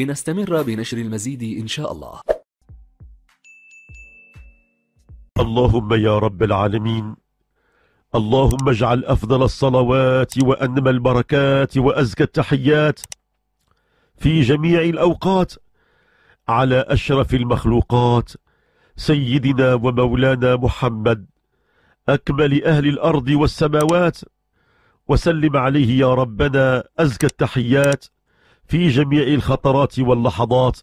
لنستمر بنشر المزيد إن شاء الله اللهم يا رب العالمين اللهم اجعل أفضل الصلوات وأنم البركات وأزكى التحيات في جميع الأوقات على أشرف المخلوقات سيدنا ومولانا محمد أكمل أهل الأرض والسماوات وسلم عليه يا ربنا أزكى التحيات في جميع الخطرات واللحظات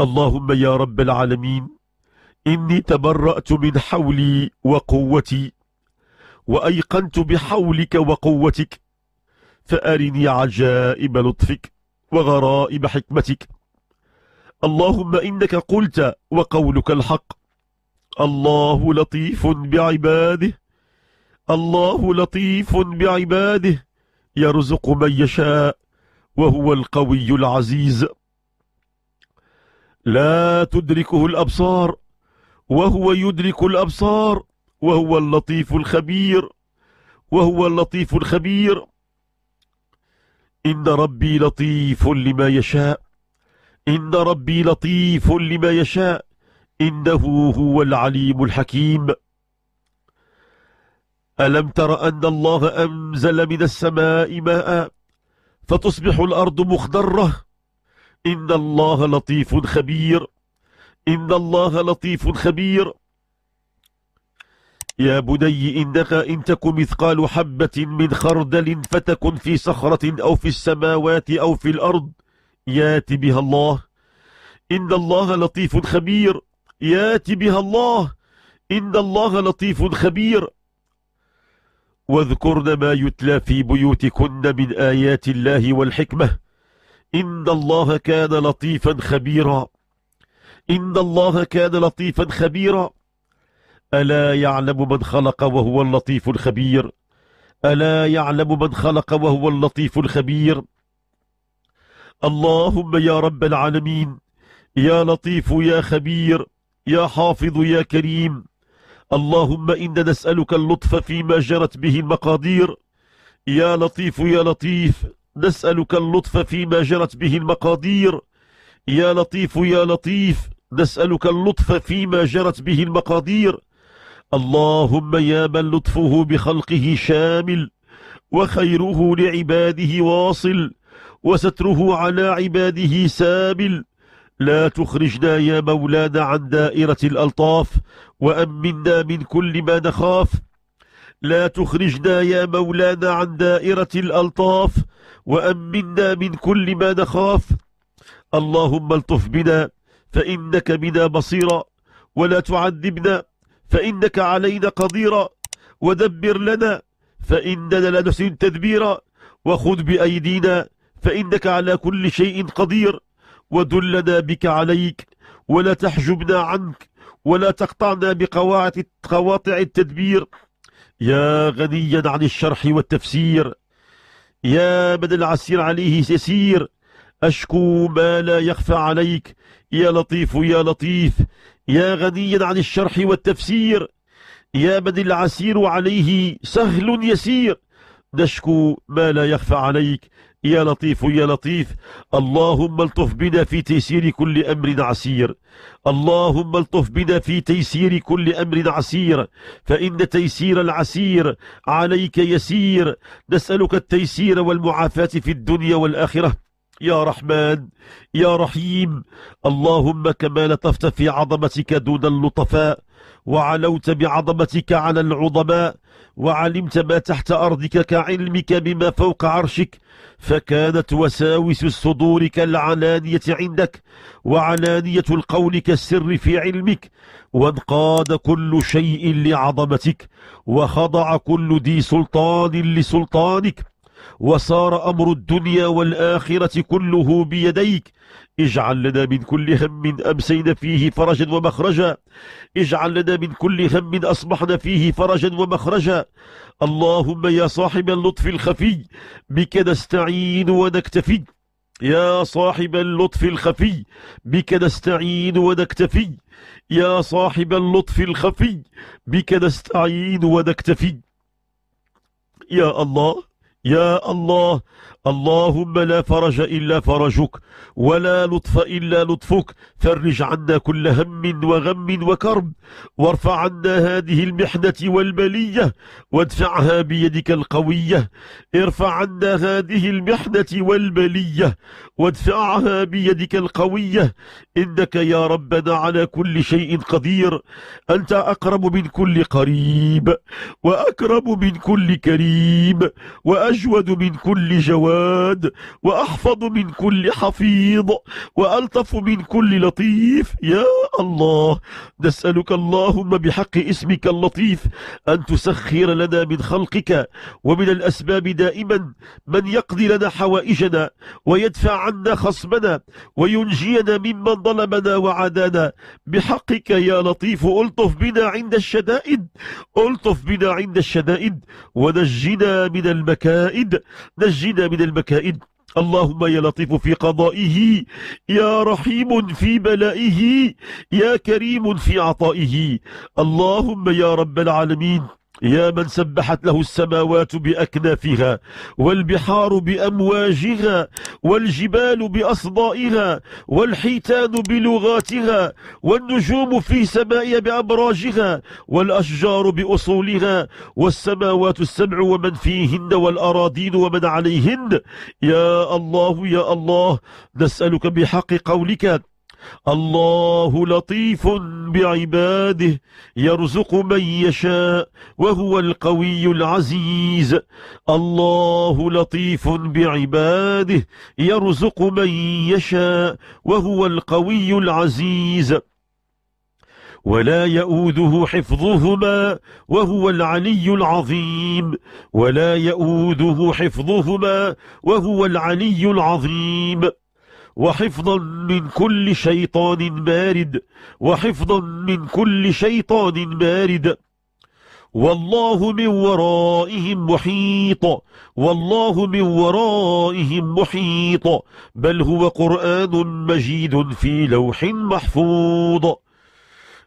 اللهم يا رب العالمين إني تبرأت من حولي وقوتي وأيقنت بحولك وقوتك فأرني عجائب لطفك وغرائب حكمتك اللهم إنك قلت وقولك الحق الله لطيف بعباده الله لطيف بعباده يرزق من يشاء وهو القوي العزيز لا تدركه الأبصار وهو يدرك الأبصار وهو اللطيف الخبير وهو اللطيف الخبير إن ربي لطيف لما يشاء إن ربي لطيف لما يشاء إنه هو العليم الحكيم ألم تر أن الله أنزل من السماء ماء فتصبح الأرض مخضرة إن الله لطيف خبير إن الله لطيف خبير يا بني إنك إن تك مثقال حبة من خردل فتكن في صخرة أو في السماوات أو في الأرض يات بها الله إن الله لطيف خبير يات بها الله إن الله لطيف خبير واذكرن ما يتلى في بيوتكن من آيات الله والحكمة إن الله كان لطيفا خبيرا إن الله كان لطيفا خبيرا ألا يعلم من خلق وهو اللطيف الخبير ألا يعلم من خلق وهو اللطيف الخبير اللهم يا رب العالمين يا لطيف يا خبير يا حافظ يا كريم اللهم إنا نسألك اللطف فيما جرت به المقادير يا لطيف يا لطيف نسألك اللطف فيما جرت به المقادير يا لطيف يا لطيف نسألك اللطف فيما جرت به المقادير اللهم يا من لطفه بخلقه شامل وخيره لعباده واصل وستره على عباده سابل لا تخرجنا يا مولانا عن دائرة الألطاف وأمنا من كل ما نخاف لا تخرجنا يا مولانا عن دائرة الألطاف وأمنا من كل ما نخاف اللهم الطف بنا فإنك بنا بصيرا ولا تعذبنا فإنك علينا قديرا ودبر لنا فإننا لا نحسن تدبيرا وخذ بأيدينا فإنك على كل شيء قدير ودلنا بك عليك ولا تحجبنا عنك ولا تقطعنا بقواطع قواطع التدبير يا غنيا عن الشرح والتفسير يا من العسير عليه يسير أشكو ما لا يخفى عليك يا لطيف يا لطيف يا غنيا عن الشرح والتفسير يا من العسير عليه سهل يسير نشكو ما لا يخفى عليك يا لطيف يا لطيف اللهم الطف بنا في تيسير كل أمر عسير اللهم الطف بنا في تيسير كل أمر عسير فإن تيسير العسير عليك يسير نسألك التيسير والمعافاة في الدنيا والآخرة يا رحمن يا رحيم اللهم كما لطفت في عظمتك دون اللطفاء وعلوت بعظمتك على العظماء وعلمت ما تحت أرضك كعلمك بما فوق عرشك فكانت وساوس الصدور كالعلانية عندك وعلانية القول كالسر في علمك وانقاد كل شيء لعظمتك وخضع كل ذي سلطان لسلطانك وصار أمر الدنيا والآخرة كله بيديك اجعل لنا من كل هم أمسينا فيه فرجا ومخرجا اجعل لنا من كل هم أصبحنا فيه فرجا ومخرجا اللهم يا صاحب اللطف الخفي بك نستعين ونكتفي يا صاحب اللطف الخفي بك نستعين ونكتفي يا صاحب اللطف الخفي بك نستعين ونكتفي يا الله Ya Allah اللهم لا فرج إلا فرجك ولا لطف إلا لطفك فرج عنا كل هم وغم وكرب وارفع عنا هذه المحنة والبلية وادفعها بيدك القوية ارفع عنا هذه المحنة والبلية وادفعها بيدك القوية إنك يا ربنا على كل شيء قدير أنت أقرب من كل قريب وأكرم من كل كريم وأجود من كل جواب جواد وأحفظ من كل حفيظ وألطف من كل لطيف يا الله نسألك اللهم بحق اسمك اللطيف أن تسخر لنا من خلقك ومن الأسباب دائما من يقضي لنا حوائجنا ويدفع عنا خصمنا وينجينا ممن ظلمنا وعادانا بحقك يا لطيف ألطف بنا عند الشدائد ألطف بنا عند الشدائد ونجنا من المكائد نجنا من المكائد اللهم يا لطيف في قضائه يا رحيم في بلائه يا كريم في عطائه اللهم يا رب العالمين يا من سبحت له السماوات بأكنافها والبحار بأمواجها والجبال بأصدائها والحيتان بلغاتها والنجوم في سمائها بأبراجها والأشجار بأصولها والسماوات السبع ومن فيهن والأراضين ومن عليهن يا الله يا الله نسألك بحق قولك الله لطيف بعباده يرزق من يشاء وهو القوي العزيز الله لطيف بعباده يرزق من يشاء وهو القوي العزيز ولا يؤوده حفظهما وهو العلي العظيم ولا يؤوده حفظهما وهو العلي العظيم وحفظا من كل شيطان بارد وحفظا من كل شيطان بارد والله من ورائهم محيط والله من ورائهم محيط بل هو قرآن مجيد في لوح محفوظ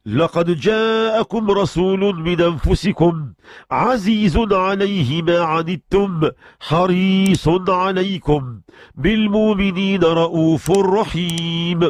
لقد جاءكم رسول من أنفسكم عزيز عليه ما عنتم حريص عليكم بالمؤمنين رؤوف رحيم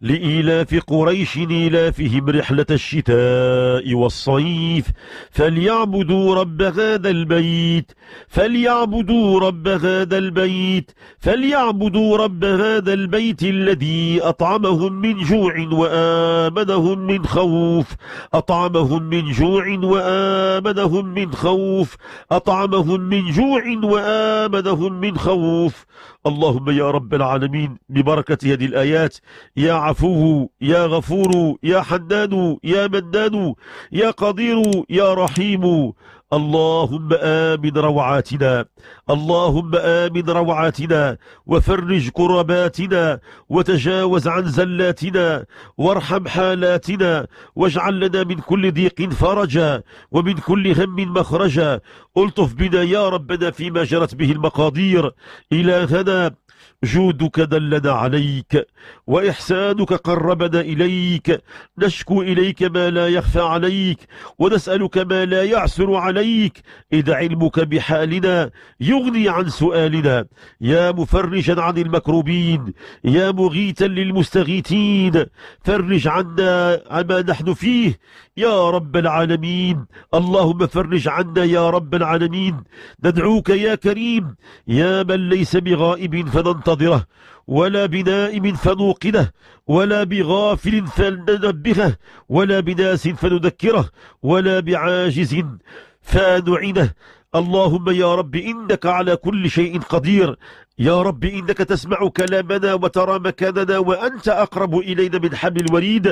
لإيلاف قريش إيلافهم رحلة الشتاء والصيف فليعبدوا رب هذا البيت فليعبدوا رب هذا البيت فليعبدوا رب هذا البيت الذي أطعمهم من جوع وآمنهم من خوف أطعمهم من جوع وآمنهم من خوف أطعمهم من جوع وآمنهم من خوف اللهم يا رب العالمين ببركة هذه الآيات يا عفو يا غفور يا حداد يا مداد يا قدير يا رحيم اللهم آمن روعاتنا اللهم آمن روعاتنا وفرج كرباتنا وتجاوز عن زلاتنا وارحم حالاتنا واجعل لنا من كل ضيق فرجا ومن كل هم مخرجا الطف بنا يا ربنا فيما جرت به المقادير إلهنا جودك دلد عليك وإحسانك قربنا إليك نشكو إليك ما لا يخفى عليك ونسألك ما لا يعسر عليك إذا علمك بحالنا يغني عن سؤالنا يا مفرجا عن المكروبين يا مغيتا للمستغيثين فرج عنا عما نحن فيه يا رب العالمين اللهم فرج عنا يا رب العالمين ندعوك يا كريم يا من ليس بغائب فننتظر منتظرة ولا بنائم فنوقنه ولا بغافل فننبهه ولا بناس فنذكره ولا بعاجز فنعنه اللهم يا رب إنك على كل شيء قدير يا رب إنك تسمع كلامنا وترى مكاننا وأنت أقرب إلينا من حبل الوريد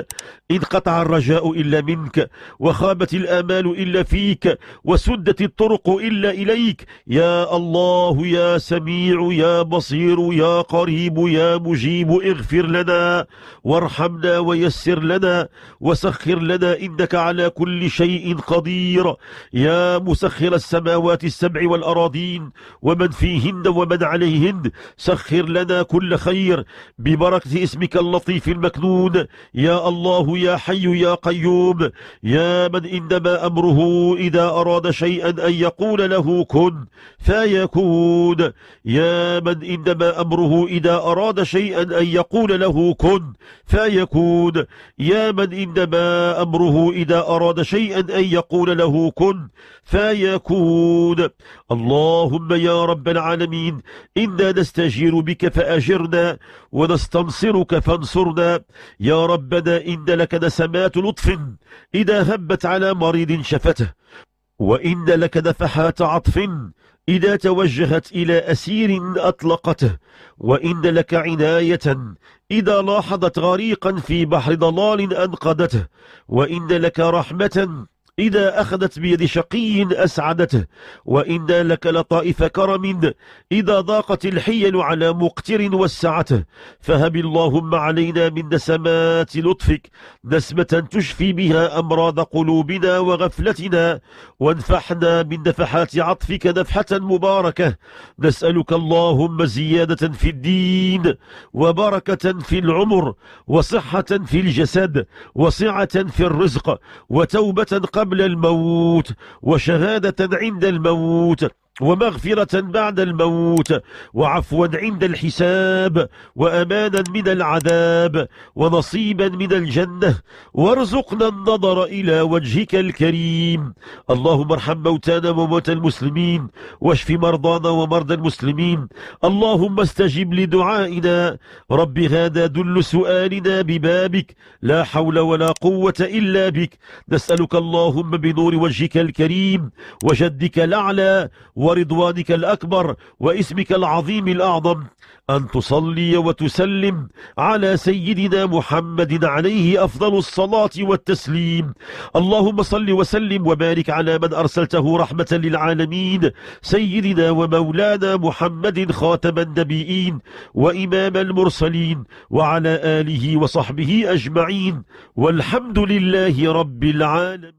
إن قطع الرجاء إلا منك وخابت الآمال إلا فيك وسدت الطرق إلا إليك يا الله يا سميع يا بصير يا قريب يا مجيب اغفر لنا وارحمنا ويسر لنا وسخر لنا إنك على كل شيء قدير يا مسخر السماوات السبع والأراضين ومن فيهن ومن عليهن مجد سخر لنا كل خير ببركة اسمك اللطيف المكنون يا الله يا حي يا قيوم يا من إنما أمره إذا أراد شيئا أن يقول له كن فيكون يا من إنما أمره إذا أراد شيئا أن يقول له كن فيكون يا من إنما أمره إذا أراد شيئا أن يقول له كن فيكون اللهم يا رب العالمين إن نستجير بك فأجرنا ونستنصرك فانصرنا يا ربنا إن لك نسمات لطف إذا هبت على مريض شفته وإن لك نفحات عطف إذا توجهت إلى أسير أطلقته وإن لك عناية إذا لاحظت غريقا في بحر ضلال أنقذته وإن لك رحمة إذا أخذت بيد شقي أسعدته وإنا لك لطائف كرم إذا ضاقت الحيل على مقتر وسعته فهب اللهم علينا من نسمات لطفك نسمة تشفي بها أمراض قلوبنا وغفلتنا وانفحنا من نفحات عطفك نفحة مباركة نسألك اللهم زيادة في الدين وبركة في العمر وصحة في الجسد وسعة في الرزق وتوبة قبل قبل الموت وشهادة عند الموت ومغفرة بعد الموت وعفوا عند الحساب وأمانا من العذاب ونصيبا من الجنة وارزقنا النظر إلى وجهك الكريم اللهم ارحم موتانا وموتى المسلمين واشف مرضانا ومرضى المسلمين اللهم استجب لدعائنا رب هذا دل سؤالنا ببابك لا حول ولا قوة إلا بك نسألك اللهم بنور وجهك الكريم وجدك الأعلى ورضوانك الأكبر واسمك العظيم الأعظم أن تصلي وتسلم على سيدنا محمد عليه أفضل الصلاة والتسليم اللهم صل وسلم وبارك على من أرسلته رحمة للعالمين سيدنا ومولانا محمد خاتم النبيين وإمام المرسلين وعلى آله وصحبه أجمعين والحمد لله رب العالمين